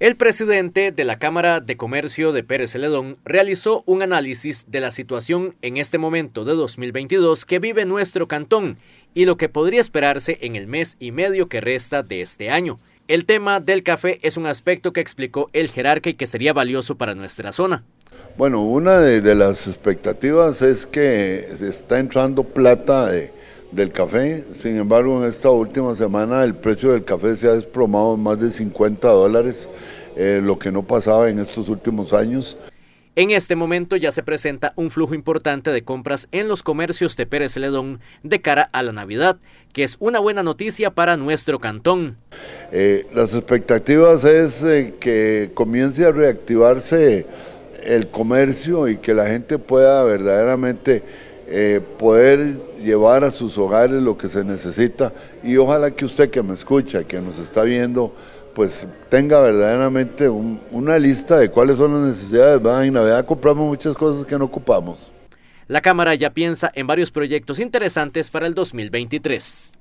El presidente de la Cámara de Comercio de Pérez Celedón realizó un análisis de la situación en este momento de 2022 que vive nuestro cantón y lo que podría esperarse en el mes y medio que resta de este año. El tema del café es un aspecto que explicó el jerarca y que sería valioso para nuestra zona. Bueno, una de, de las expectativas es que se está entrando plata de del café. Sin embargo, en esta última semana el precio del café se ha desplomado en más de 50 dólares, eh, lo que no pasaba en estos últimos años. En este momento ya se presenta un flujo importante de compras en los comercios de Pérez Ledón de cara a la Navidad, que es una buena noticia para nuestro cantón. Eh, las expectativas es eh, que comience a reactivarse el comercio y que la gente pueda verdaderamente eh, poder llevar a sus hogares lo que se necesita y ojalá que usted que me escucha, que nos está viendo, pues tenga verdaderamente una lista de cuáles son las necesidades. ¿verdad? En Navidad compramos muchas cosas que no ocupamos. La Cámara ya piensa en varios proyectos interesantes para el 2023.